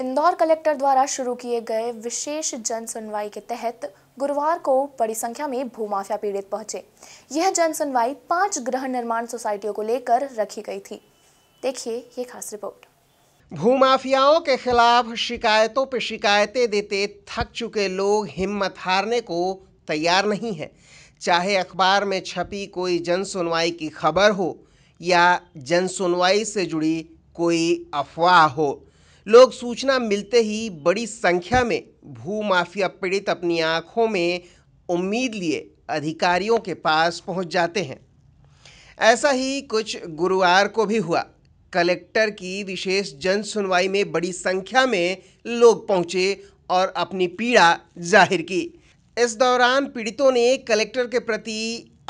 Indore collector द्वारा शुरू किए गए विशेष जन सुनवाई के तहत गुरुवार को बड़ी संख्या में भूमाफिया पीड़ित पहुंचे यह जन सुनवाई पांच गृह निर्माण सोसाइटियों को लेकर रखी गई थी देखिए ये खास रिपोर्ट भूमाफियाओं के खिलाफ शिकायतों पर शिकायतें देते थक चुके लोग हिम्मत हारने को तैयार नहीं है चाहे अखबार में छपी कोई जन सुनवाई की खबर हो या जन सुनवाई से जुड़ी कोई अफवाह हो लोग सूचना मिलते ही बड़ी संख्या में भू माफिया पीड़ित अपनी आंखों में उम्मीद लिए अधिकारियों के पास पहुंच जाते हैं ऐसा ही कुछ गुरुवार को भी हुआ कलेक्टर की विशेष जन सुनवाई में बड़ी संख्या में लोग पहुंचे और अपनी पीड़ा जाहिर की इस दौरान पीड़ितों ने कलेक्टर के प्रति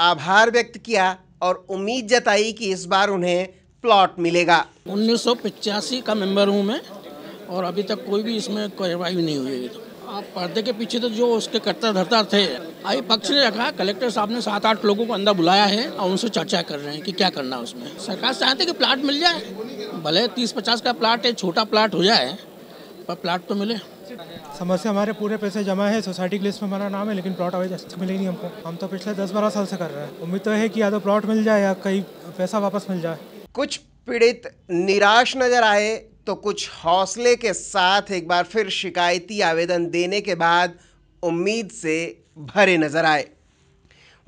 आभार व्यक्त किया और उम्मीद जताई कि इस बार उन्हें प्लॉट मिलेगा उन्नीस का मेंबर हूं मैं और अभी तक कोई भी इसमें कार्रवाई नहीं हुई है आप पर्दे के पीछे तो जो उसके कट्टर धरता थे आई पक्ष ने रखा कलेक्टर साहब ने सात आठ लोगों को अंदर बुलाया है और उनसे चर्चा कर रहे हैं कि क्या करना है उसमें सरकार चाहते कि प्लाट मिल जाए भले तीस पचास का प्लाट है छोटा प्लाट हो जाए पर प्लाट तो मिले समस्या हमारे पूरे पैसे जमा है सोसाइटी की लिस्ट में हमारा नाम है लेकिन प्लॉट अभी तक मिले नहीं हमको हम तो पिछले दस बारह साल से कर रहे हैं उम्मीद तो है कि या तो प्लॉट मिल जाए या कहीं पैसा वापस मिल जाए कुछ पीड़ित निराश नजर आए तो कुछ हौसले के साथ एक बार फिर शिकायती आवेदन देने के बाद उम्मीद से भरे नजर आए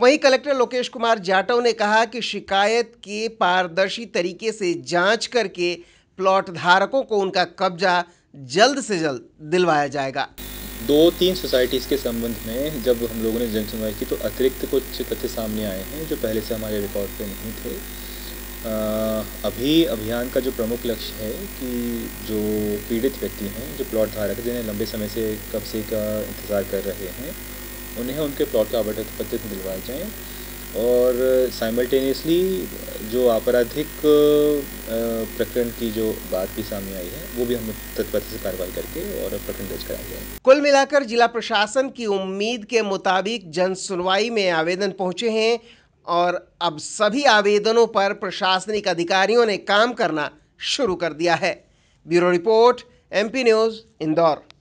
वहीं कलेक्टर लोकेश कुमार जाटव ने कहा कि शिकायत के पारदर्शी तरीके से जांच करके प्लॉट धारकों को उनका कब्जा जल्द से जल्द दिलवाया जाएगा दो तीन सोसाइटीज़ के संबंध में जब हम लोगों ने जनसुनवाई की तो अतिरिक्त कुछ तथ्य सामने आए हैं जो पहले से हमारे रिकॉर्ड पे नहीं थे अभी अभियान का जो प्रमुख लक्ष्य है कि जो पीड़ित व्यक्ति हैं जो प्लॉट धारक जिन्हें लंबे समय से कब्जे का इंतज़ार कर रहे हैं उन्हें उनके प्लॉट का आवंटन पत्र दिलवाए जाएँ और साइमल्टेनियसली जो आपराधिक प्रकरण की जो बात भी सामने आई है वो भी हम तत्परता से कार्रवाई करके और प्रकरण दर्ज कराया जाए कुल मिलाकर जिला प्रशासन की उम्मीद के मुताबिक जन सुनवाई में आवेदन पहुंचे हैं और अब सभी आवेदनों पर प्रशासनिक अधिकारियों ने काम करना शुरू कर दिया है bureau report MP news Indore